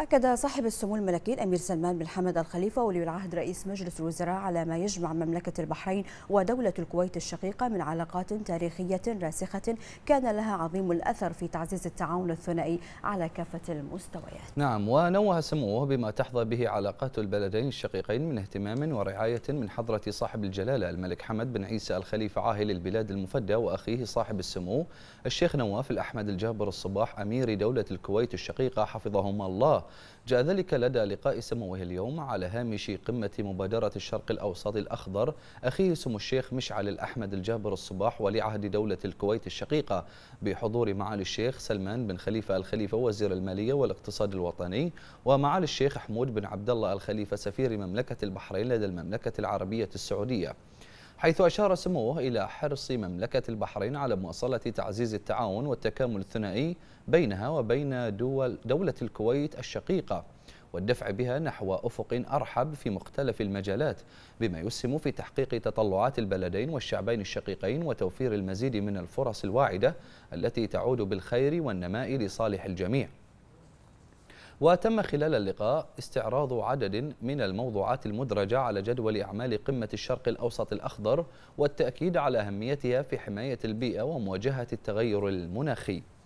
أكد صاحب السمو الملكي الأمير سلمان بن حمد الخليفة ولي العهد رئيس مجلس الوزراء على ما يجمع مملكة البحرين ودولة الكويت الشقيقة من علاقات تاريخية راسخة كان لها عظيم الأثر في تعزيز التعاون الثنائي على كافة المستويات نعم ونوه سموه بما تحظى به علاقات البلدين الشقيقين من اهتمام ورعاية من حضرة صاحب الجلالة الملك حمد بن عيسى الخليفة عاهل البلاد المفدى وأخيه صاحب السمو الشيخ نواف الأحمد الجابر الصباح أمير دولة الكويت الشقيقة حفظهما الله جاء ذلك لدى لقاء سموه اليوم على هامش قمة مبادرة الشرق الأوسط الأخضر أخيه سمو الشيخ مشعل الأحمد الجابر الصباح ولي عهد دولة الكويت الشقيقة بحضور معالي الشيخ سلمان بن خليفة الخليفة وزير المالية والاقتصاد الوطني ومعالي الشيخ حمود بن عبد الله الخليفة سفير مملكة البحرين لدى المملكة العربية السعودية حيث أشار سموه إلى حرص مملكة البحرين على مواصلة تعزيز التعاون والتكامل الثنائي بينها وبين دول دولة الكويت الشقيقة والدفع بها نحو أفق أرحب في مختلف المجالات بما يسهم في تحقيق تطلعات البلدين والشعبين الشقيقين وتوفير المزيد من الفرص الواعدة التي تعود بالخير والنماء لصالح الجميع وتم خلال اللقاء استعراض عدد من الموضوعات المدرجة على جدول أعمال قمة الشرق الأوسط الأخضر والتأكيد على أهميتها في حماية البيئة ومواجهة التغير المناخي